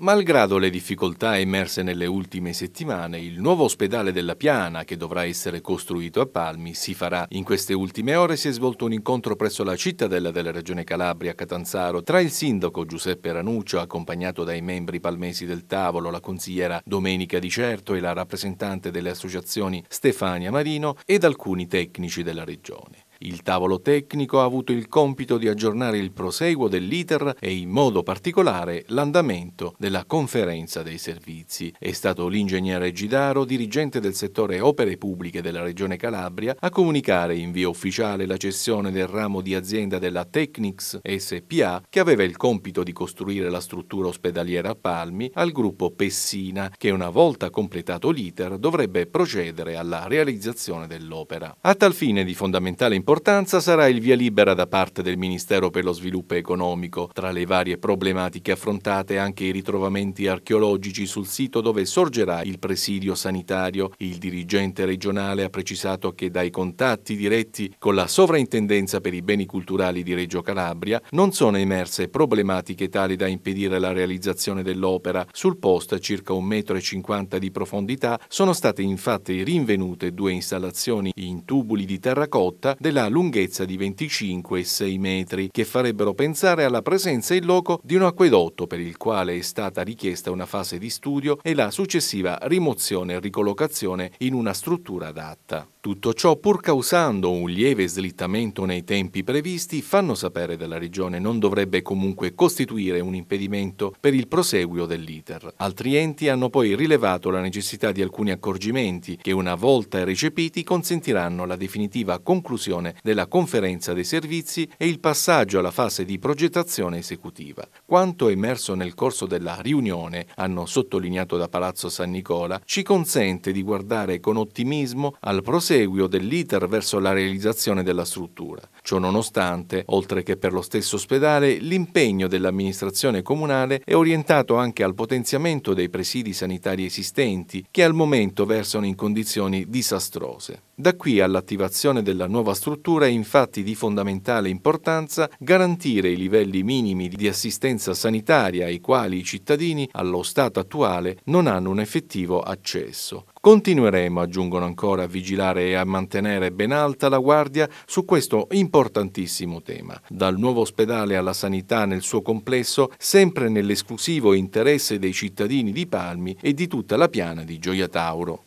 Malgrado le difficoltà emerse nelle ultime settimane, il nuovo ospedale della Piana, che dovrà essere costruito a Palmi, si farà. In queste ultime ore si è svolto un incontro presso la cittadella della Regione Calabria, Catanzaro, tra il sindaco Giuseppe Ranuccio, accompagnato dai membri palmesi del tavolo, la consigliera Domenica Di Certo e la rappresentante delle associazioni Stefania Marino, ed alcuni tecnici della Regione. Il tavolo tecnico ha avuto il compito di aggiornare il proseguo dell'iter e in modo particolare l'andamento della conferenza dei servizi. È stato l'ingegnere Gidaro, dirigente del settore opere pubbliche della Regione Calabria, a comunicare in via ufficiale la cessione del ramo di azienda della Technics SPA che aveva il compito di costruire la struttura ospedaliera a Palmi al gruppo Pessina che una volta completato l'iter dovrebbe procedere alla realizzazione dell'opera. A tal fine di fondamentale importanza importanza sarà il via libera da parte del Ministero per lo Sviluppo Economico. Tra le varie problematiche affrontate anche i ritrovamenti archeologici sul sito dove sorgerà il presidio sanitario. Il dirigente regionale ha precisato che dai contatti diretti con la Sovrintendenza per i beni culturali di Reggio Calabria non sono emerse problematiche tali da impedire la realizzazione dell'opera. Sul posto a circa 1,50 m di profondità sono state infatti rinvenute due installazioni in tubuli di terracotta della la lunghezza di 25,6 metri, che farebbero pensare alla presenza in loco di un acquedotto per il quale è stata richiesta una fase di studio e la successiva rimozione e ricollocazione in una struttura adatta. Tutto ciò pur causando un lieve slittamento nei tempi previsti, fanno sapere della Regione non dovrebbe comunque costituire un impedimento per il proseguio dell'iter. Altri enti hanno poi rilevato la necessità di alcuni accorgimenti che una volta recepiti consentiranno la definitiva conclusione definizione della conferenza dei servizi e il passaggio alla fase di progettazione esecutiva. Quanto emerso nel corso della riunione, hanno sottolineato da Palazzo San Nicola, ci consente di guardare con ottimismo al proseguio dell'iter verso la realizzazione della struttura. Ciononostante, oltre che per lo stesso ospedale, l'impegno dell'amministrazione comunale è orientato anche al potenziamento dei presidi sanitari esistenti che al momento versano in condizioni disastrose. Da qui all'attivazione della nuova struttura struttura è infatti di fondamentale importanza garantire i livelli minimi di assistenza sanitaria ai quali i cittadini, allo stato attuale, non hanno un effettivo accesso. Continueremo, aggiungono ancora, a vigilare e a mantenere ben alta la guardia su questo importantissimo tema. Dal nuovo ospedale alla sanità nel suo complesso, sempre nell'esclusivo interesse dei cittadini di Palmi e di tutta la piana di Gioia Tauro.